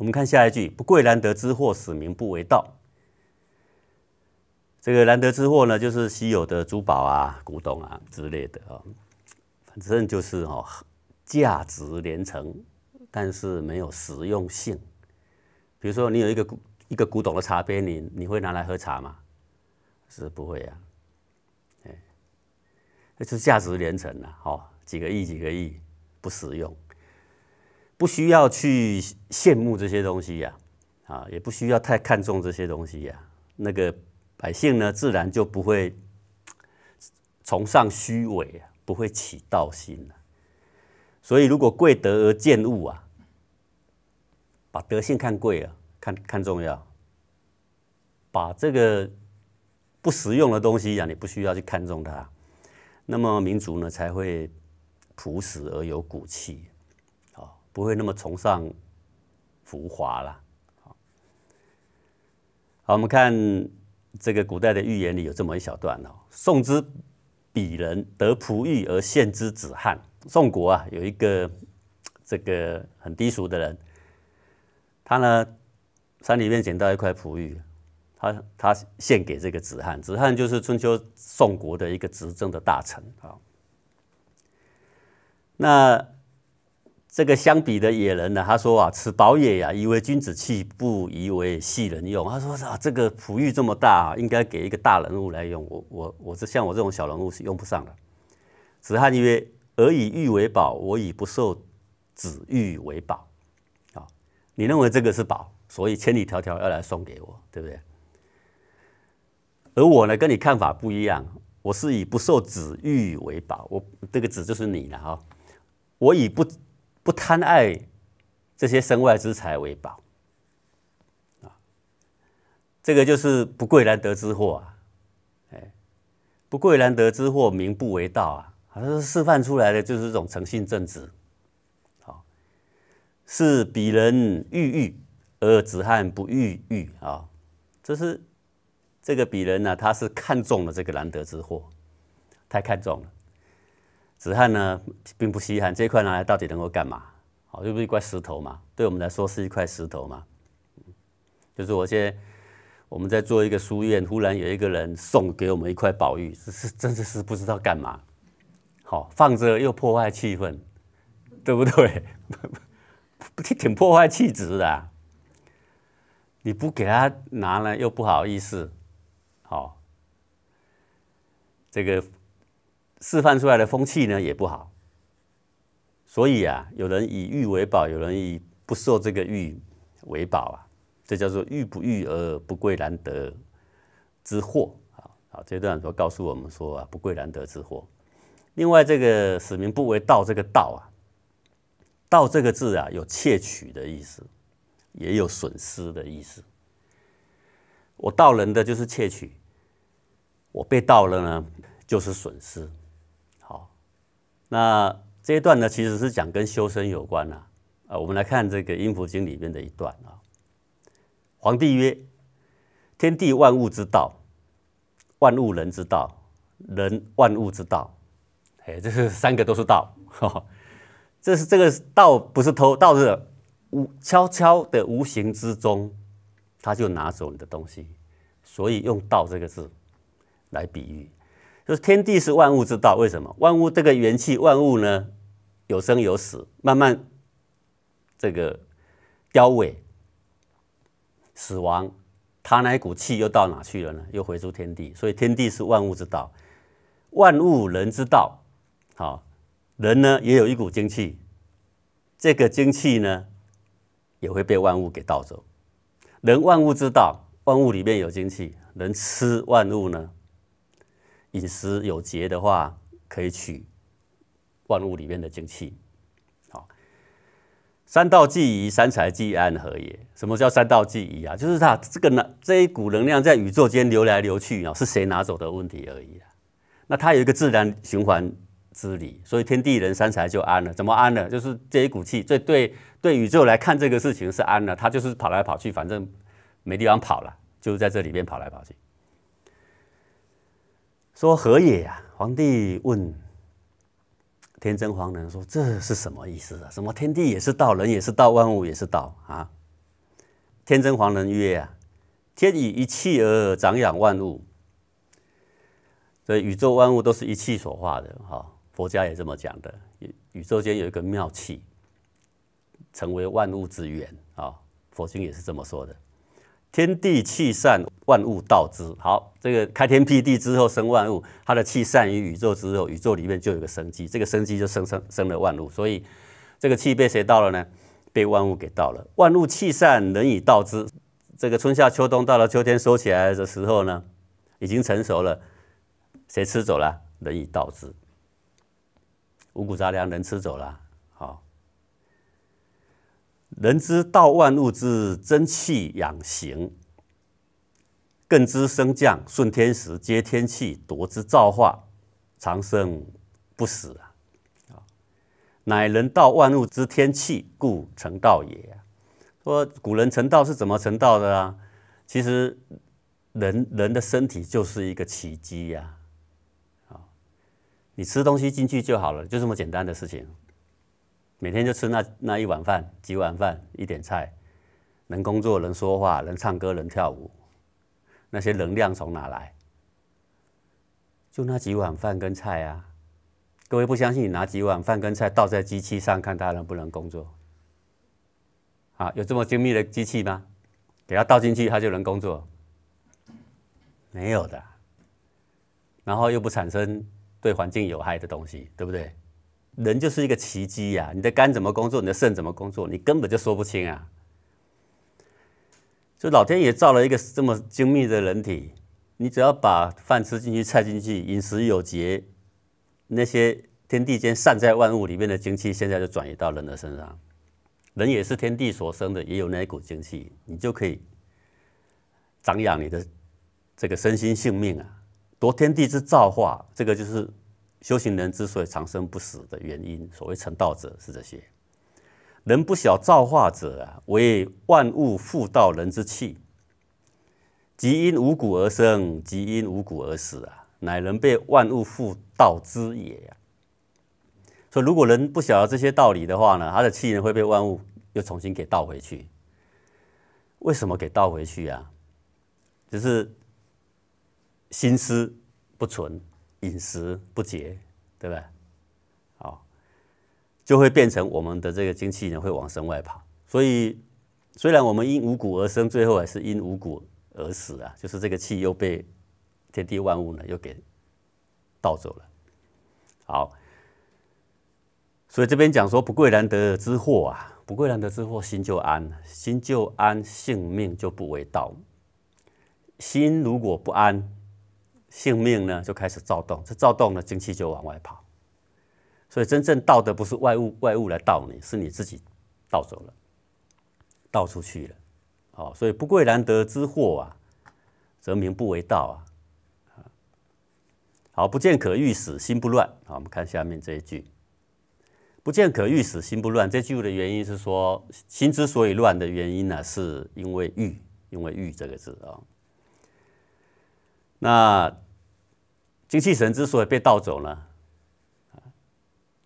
我们看下一句，“不贵难得之货，使民不为盗。”这个难得之货呢，就是稀有的珠宝啊、古董啊之类的啊，反正就是哈，价值连城，但是没有实用性。比如说，你有一个古一个古董的茶杯，你你会拿来喝茶吗？是不会啊，哎，那是价值连城了哈，几个亿几个亿，不实用。不需要去羡慕这些东西呀，啊，也不需要太看重这些东西呀。那个百姓呢，自然就不会崇尚虚伪，不会起道心所以，如果贵德而贱物啊，把德性看贵啊，看看重要，把这个不实用的东西呀，你不需要去看重它，那么民族呢才会朴实而有骨气。不会那么崇尚浮华了。好，我们看这个古代的寓言里有这么一小段哦。宋之鄙人得璞玉而献之子罕。宋国啊有一个这个很低俗的人，他呢山里面捡到一块璞玉，他他献给这个子罕。子罕就是春秋宋国的一个执政的大臣啊。那这个相比的野人呢，他说啊，此宝也呀，以为君子器，不以为戏人用。他说啊，这个璞玉这么大啊，应该给一个大人物来用。我我我是像我这种小人物是用不上的。子罕曰：“尔以玉为宝，我以不受子玉为宝。”好，你认为这个是宝，所以千里迢迢要来送给我，对不对？而我呢，跟你看法不一样，我是以不受子玉为宝。我这个子就是你了哈，我以不。不贪爱这些身外之财为宝啊，这个就是不贵难得之货啊，哎，不贵难得之货名不为道啊，他是示范出来的就是这种诚信正直，好，是鄙人郁郁而子罕不郁郁啊，这是这个鄙人呢，他是看中了这个难得之货，太看中了。子罕呢，并不稀罕这块拿来到底能够干嘛？好，又不是一块石头嘛，对我们来说是一块石头嘛。就是我现在我们在做一个书院，忽然有一个人送给我们一块宝玉，是是真的是不知道干嘛。好，放着又破坏气氛，对不对？不 挺破坏气质的。你不给他拿了又不好意思，好，这个。示范出来的风气呢也不好，所以啊，有人以玉为宝，有人以不受这个玉为宝啊，这叫做“玉不玉而不贵难得之货”啊。好，这段说告诉我们说啊，“不贵难得之货”。另外，这个“使民不为道”这个“道”啊，“道”这个字啊，有窃取的意思，也有损失的意思。我盗人的就是窃取，我被盗了呢就是损失。那这一段呢，其实是讲跟修身有关呐。啊，我们来看这个《阴符经》里面的一段啊。皇帝曰：“天地万物之道，万物人之道，人万物之道。哎，这是三个都是道。这是这个道不是偷，道是无悄悄的无形之中，他就拿走你的东西，所以用‘道’这个字来比喻。”就是天地是万物之道，为什么万物这个元气，万物呢有生有死，慢慢这个凋萎死亡，他那股气又到哪去了呢？又回出天地，所以天地是万物之道，万物人之道，好人呢也有一股精气，这个精气呢也会被万物给盗走，人万物之道，万物里面有精气，人吃万物呢。饮食有节的话，可以取万物里面的精气。好，三道既宜，三才既安何也？什么叫三道既宜啊？就是它这个能这一股能量在宇宙间流来流去啊，是谁拿走的问题而已啊。那它有一个自然循环之理，所以天地人三才就安了。怎么安了？就是这一股气，这对对宇宙来看，这个事情是安了。它就是跑来跑去，反正没地方跑了，就是在这里边跑来跑去。说何也呀？皇帝问。天真皇人说：“这是什么意思啊？什么天地也是道，人也是道，万物也是道啊？”天真皇人曰：“啊，天以一气而长养万物，所以宇宙万物都是一气所化的。哈，佛家也这么讲的。宇宇宙间有一个妙气，成为万物之源。啊，佛经也是这么说的。天地气善。”万物道之好，这个开天辟地之后生万物，它的气散于宇宙之后，宇宙里面就有个生机，这个生机就生生生了万物。所以这个气被谁到了呢？被万物给到了。万物气散，人以道之。这个春夏秋冬到了秋天收起来的时候呢，已经成熟了，谁吃走了？人以道之。五谷杂粮人吃走了。好，人之道万物之真气养形。更知升降顺天时，接天气夺之造化，长生不死啊！啊，乃人道万物之天气，故成道也。说古人成道是怎么成道的啊？其实人人的身体就是一个奇迹呀！啊，你吃东西进去就好了，就这么简单的事情。每天就吃那那一碗饭、几碗饭、一点菜，能工作，能说话，能唱歌，能跳舞。那些能量从哪来？就那几碗饭跟菜啊！各位不相信？你拿几碗饭跟菜倒在机器上看它能不能工作？啊，有这么精密的机器吗？给它倒进去，它就能工作？没有的。然后又不产生对环境有害的东西，对不对？人就是一个奇迹呀！你的肝怎么工作？你的肾怎么工作？你根本就说不清啊！就老天爷造了一个这么精密的人体，你只要把饭吃进去、菜进去，饮食有节，那些天地间散在万物里面的精气，现在就转移到人的身上。人也是天地所生的，也有那一股精气，你就可以长养你的这个身心性命啊，夺天地之造化。这个就是修行人之所以长生不死的原因。所谓成道者是这些。人不晓造化者啊，为万物复道人之气，即因五谷而生，即因五谷而死啊，乃人被万物复道之也呀。所以，如果人不晓得这些道理的话呢，他的气呢会被万物又重新给倒回去。为什么给倒回去啊？就是心思不纯，饮食不节，对吧？就会变成我们的这个精气呢，会往身外跑。所以，虽然我们因五谷而生，最后还是因五谷而死啊。就是这个气又被天地万物呢，又给盗走了。好，所以这边讲说，不贵难得之货啊，不贵难得之货，心就安，心就安，性命就不为盗。心如果不安，性命呢就开始躁动，这躁动呢，精气就往外跑。所以，真正盗的不是外物，外物来盗你是你自己盗走了，盗出去了。哦，所以不贵难得之货啊，则民不为盗啊。好，不见可欲，死心不乱。好，我们看下面这一句：不见可欲，死心不乱。这句的原因是说，心之所以乱的原因呢，是因为欲，因为欲这个字啊。那精气神之所以被盗走呢？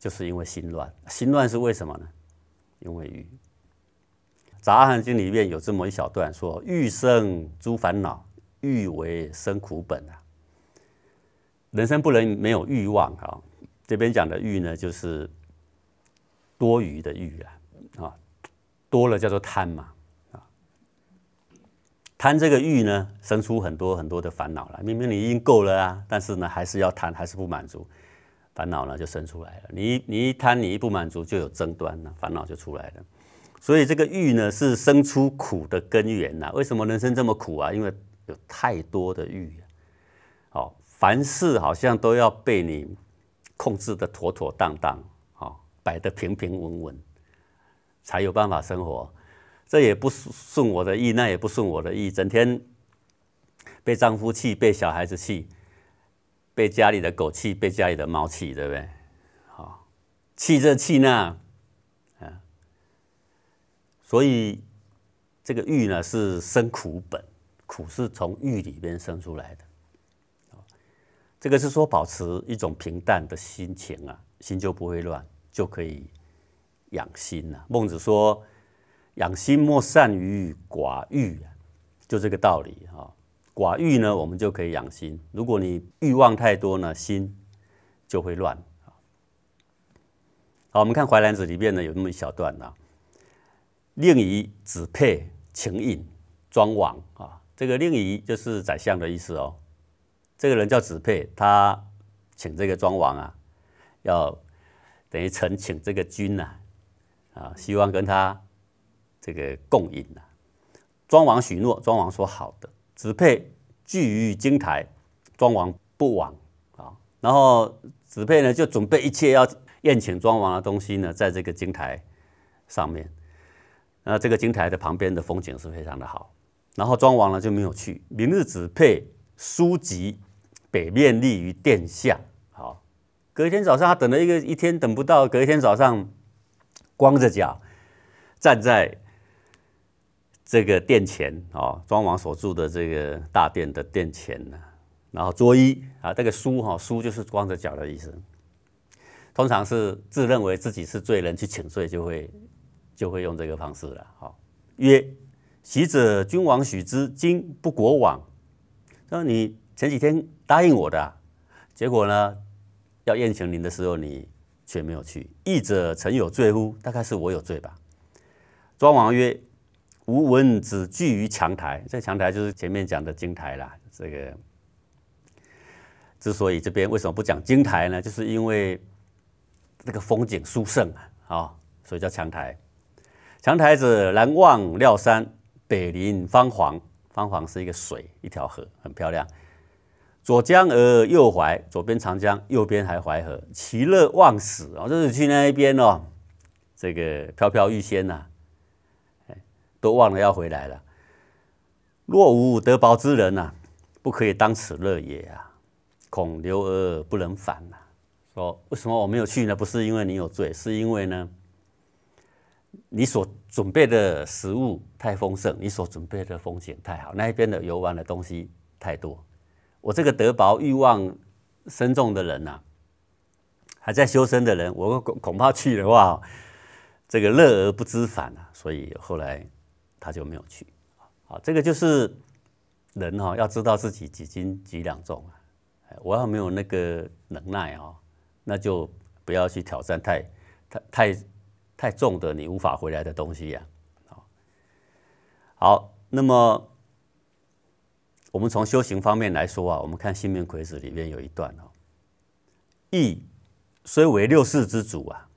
就是因为心乱，心乱是为什么呢？因为欲。杂行含经里面有这么一小段说：“欲生诸烦恼，欲为生苦本啊。”人生不能没有欲望啊。这边讲的欲呢，就是多余的欲啊，啊，多了叫做贪嘛，啊，贪这个欲呢，生出很多很多的烦恼了。明明你已经够了啊，但是呢，还是要贪，还是不满足。烦恼呢就生出来了。你你一贪，你一不满足，就有争端了，烦恼就出来了。所以这个欲呢，是生出苦的根源呐。为什么人生这么苦啊？因为有太多的欲啊。好，凡事好像都要被你控制的妥妥当当，好摆的平平稳稳，才有办法生活。这也不顺我的意，那也不顺我的意，整天被丈夫气，被小孩子气。被家里的狗气，被家里的猫气，对不对？好，气这气那，啊，所以这个欲呢是生苦本，苦是从欲里边生出来的。这个是说保持一种平淡的心情啊，心就不会乱，就可以养心了。孟子说：“养心莫善于寡欲。”就这个道理啊。寡欲呢，我们就可以养心。如果你欲望太多呢，心就会乱啊。好，我们看《淮南子》里面呢有那么一小段啊：“令仪子佩请饮庄王啊，这个令仪就是宰相的意思哦。这个人叫子佩，他请这个庄王啊，要等于臣请这个君呐啊，希望跟他这个共饮呐。庄王许诺，庄王说好的。子佩聚于金台，庄王不往啊。然后子佩呢，就准备一切要宴请庄王的东西呢，在这个金台上面。那这个金台的旁边的风景是非常的好。然后庄王呢就没有去。明日子佩书籍北面立于殿下。好，隔一天早上，他等了一个一天等不到，隔一天早上，光着脚站在。这个殿前啊，庄王所住的这个大殿的殿前呢，然后桌衣啊，这个舒哈舒就是光着脚的意思。通常是自认为自己是罪人去请罪，就会就会用这个方式了。好，曰：昔者君王许之，今不果往。那你前几天答应我的，结果呢，要宴请您的时候，你却没有去。义者曾有罪乎？大概是我有罪吧。庄王曰。吴文子居于强台，在强台就是前面讲的金台啦。这个之所以这边为什么不讲金台呢？就是因为这个风景殊胜啊，啊，所以叫强台。强台子南望廖山，北临方黄。方黄是一个水，一条河，很漂亮。左江而右淮，左边长江，右边还淮河，其乐忘死啊！就是去那一边哦，这个飘飘欲仙呐。都忘了要回来了。若无得薄之人呐，不可以当此乐也啊！恐留而不能返呐。说为什么我没有去呢？不是因为你有罪，是因为呢，你所准备的食物太丰盛，你所准备的风景太好，那边的游玩的东西太多。我这个得薄欲望深重的人呐，还在修身的人，我恐恐怕去的话，这个乐而不知返啊，所以后来。他就没有去，啊，这个就是人哈，要知道自己几斤几两重啊！我要没有那个能耐啊，那就不要去挑战太太太太重的你无法回来的东西呀！好，好，那么我们从修行方面来说啊，我们看《心命葵子》里面有一段啊，义虽为六世之主啊。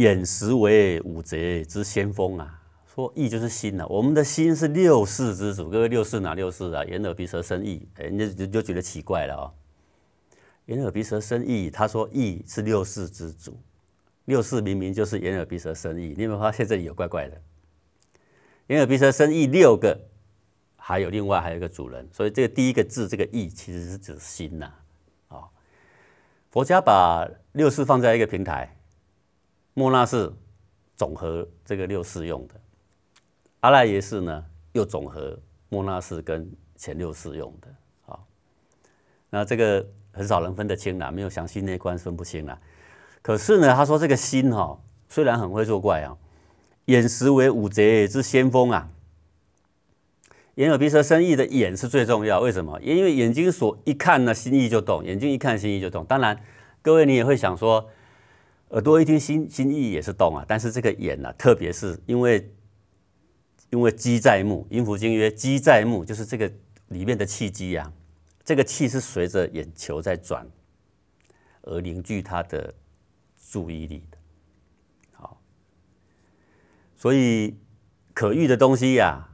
眼识为五贼之先锋啊！说意就是心呐，我们的心是六世之主。各位六世哪六世啊？眼耳鼻舌身意，哎，你就就觉得奇怪了哦。眼耳鼻舌身意，他说意是六世之主，六世明明就是眼耳鼻舌身意，你有没有发现这里有怪怪的？眼耳鼻舌身意六个，还有另外还有一个主人，所以这个第一个字这个意其实是指心呐。哦，佛家把六世放在一个平台。莫那是总合这个六四用的，阿赖耶识呢又总合莫那是跟前六四用的，好，那这个很少人分得清啦，没有详细内观分不清啦。可是呢，他说这个心哈，虽然很会作怪啊，眼识为五贼之先锋啊，眼耳鼻舌身意的眼是最重要，为什么？因为眼睛所一看呢，心意就动；眼睛一看，心意就动。当然，各位你也会想说。耳朵一听，心心意也是动啊，但是这个眼啊，特别是因为因为机在目，《阴符经》曰：“机在目”，就是这个里面的气机呀，这个气是随着眼球在转而凝聚他的注意力的。好，所以可遇的东西呀，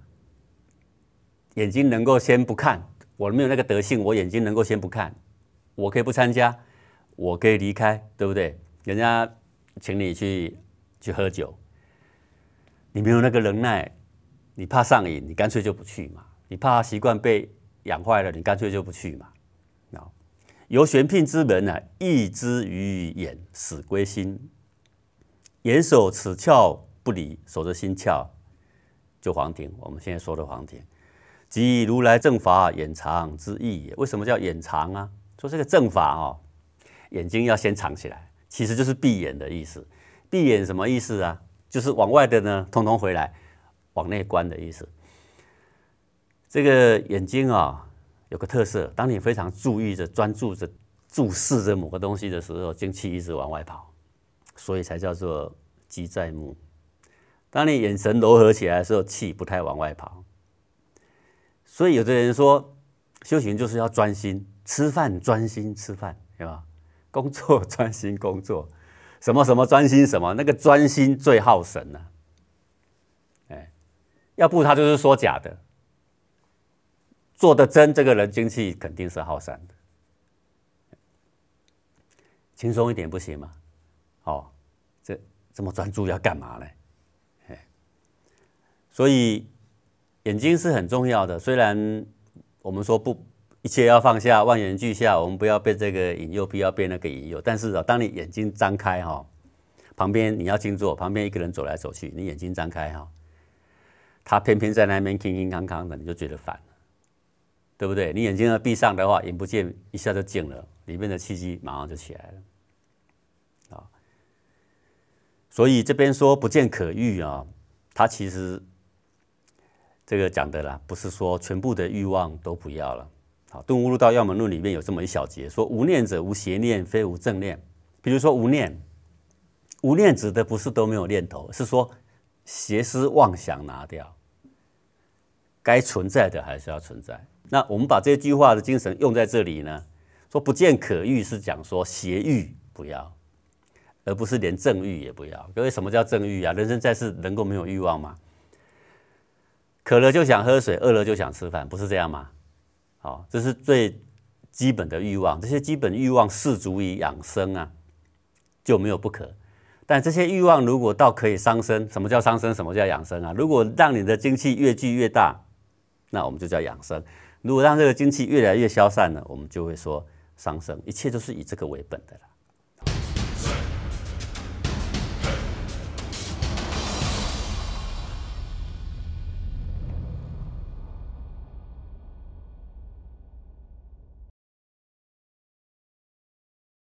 眼睛能够先不看。我没有那个德性，我眼睛能够先不看，我可以不参加，我可以离开，对不对？人家请你去去喝酒，你没有那个能耐，你怕上瘾，你干脆就不去嘛。你怕习惯被养坏了，你干脆就不去嘛。啊，由玄牝之门呢，一之于眼，死归心。眼守此窍不离，守着心窍，就黄庭。我们现在说的黄庭，即如来正法掩藏之意也。为什么叫掩藏啊？说这个正法哦，眼睛要先藏起来。其实就是闭眼的意思，闭眼什么意思啊？就是往外的呢，通通回来，往内关的意思。这个眼睛啊，有个特色：当你非常注意着、专注着、注视着某个东西的时候，精气一直往外跑，所以才叫做积在目。当你眼神柔和起来的时候，气不太往外跑。所以有的人说，修行就是要专心，吃饭专心吃饭，是吧？工作专心工作，什么什么专心什么，那个专心最耗神啊。哎，要不他就是说假的，做的真，这个人精气肯定是耗散的，轻松一点不行吗？哦，这这么专注要干嘛呢？哎，所以眼睛是很重要的，虽然我们说不。一切要放下，万缘俱下。我们不要被这个引诱，不要被那个引诱。但是啊，当你眼睛张开哈，旁边你要静坐，旁边一个人走来走去，你眼睛张开哈，他偏偏在那边健健康康的，你就觉得烦对不对？你眼睛要闭上的话，眼不见，一下就静了，里面的气息马上就起来了啊。所以这边说不见可欲啊，他其实这个讲的啦，不是说全部的欲望都不要了。好，《顿悟入道要门论》里面有这么一小节说：“无念者无邪念，非无正念。”比如说无念，无念指的不是都没有念头，是说邪思妄想拿掉，该存在的还是要存在。那我们把这句话的精神用在这里呢，说“不见可欲”是讲说邪欲不要，而不是连正欲也不要。各位，什么叫正欲啊？人生在世能够没有欲望吗？渴了就想喝水，饿了就想吃饭，不是这样吗？哦，这是最基本的欲望，这些基本欲望是足以养生啊，就没有不可。但这些欲望如果到可以伤身，什么叫伤身？什么叫养生啊？如果让你的精气越聚越大，那我们就叫养生；如果让这个精气越来越消散呢，我们就会说伤身。一切都是以这个为本的了。